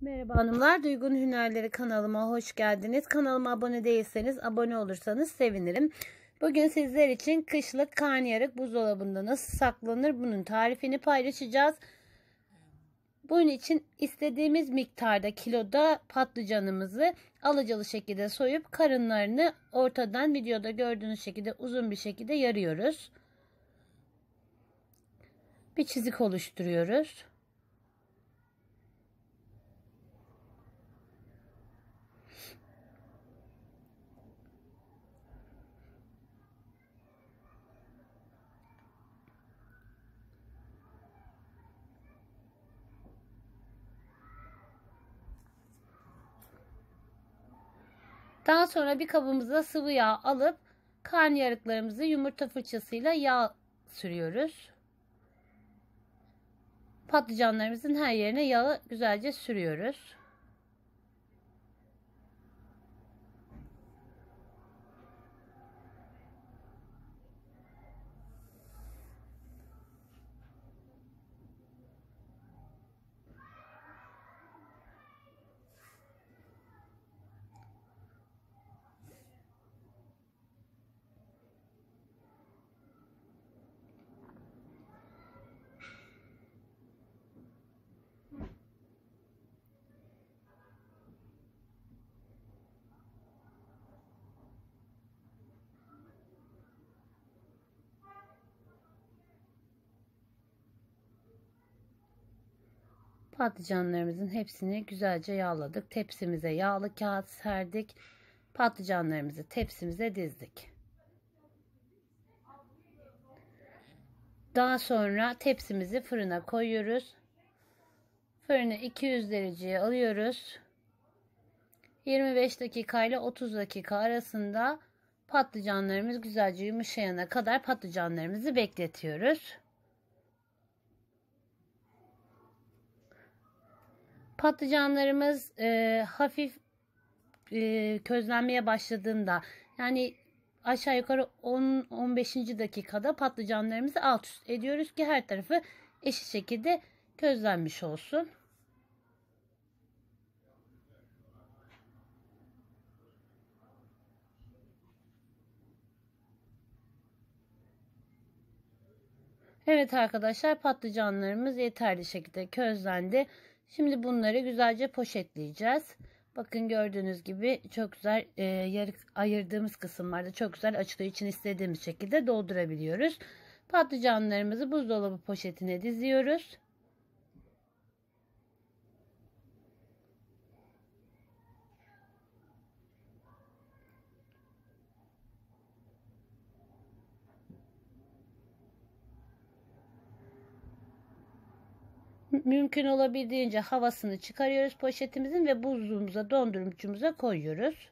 Merhaba hanımlar, Duygun Hünerleri kanalıma hoş geldiniz. Kanalıma abone değilseniz abone olursanız sevinirim. Bugün sizler için kışlık karnıyarık buzdolabında nasıl saklanır bunun tarifini paylaşacağız. Bunun için istediğimiz miktarda kiloda patlıcanımızı alıcılı şekilde soyup karınlarını ortadan videoda gördüğünüz şekilde uzun bir şekilde yarıyoruz. Bir çizik oluşturuyoruz. Daha sonra bir kabımıza sıvı yağ alıp karnıyarıklarımızı yumurta fırçasıyla yağ sürüyoruz. Patlıcanlarımızın her yerine yağı güzelce sürüyoruz. Patlıcanlarımızın hepsini güzelce yağladık. Tepsimize yağlı kağıt serdik. Patlıcanlarımızı tepsimize dizdik. Daha sonra tepsimizi fırına koyuyoruz. Fırını 200 dereceye alıyoruz. 25 dakika ile 30 dakika arasında patlıcanlarımız güzelce yumuşayana kadar patlıcanlarımızı bekletiyoruz. Patlıcanlarımız e, hafif e, közlenmeye başladığında yani aşağı yukarı 10-15. dakikada patlıcanlarımızı alt üst ediyoruz ki her tarafı eşit şekilde közlenmiş olsun. Evet arkadaşlar patlıcanlarımız yeterli şekilde közlendi. Şimdi bunları güzelce poşetleyeceğiz. Bakın gördüğünüz gibi çok güzel e, yarık ayırdığımız kısımlarda çok güzel açıklığı için istediğimiz şekilde doldurabiliyoruz. Patlıcanlarımızı buzdolabı poşetine diziyoruz. mümkün olabildiğince havasını çıkarıyoruz poşetimizin ve buzluğumuza dondurucumuza koyuyoruz.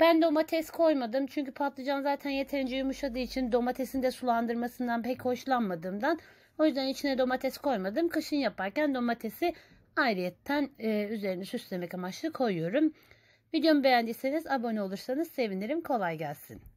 Ben domates koymadım çünkü patlıcan zaten yeterince yumuşadığı için domatesin de sulandırmasından pek hoşlanmadığımdan o yüzden içine domates koymadım. Kışın yaparken domatesi ayrıyetten e, üzerine süslemek amaçlı koyuyorum. Videomu beğendiyseniz abone olursanız sevinirim. Kolay gelsin.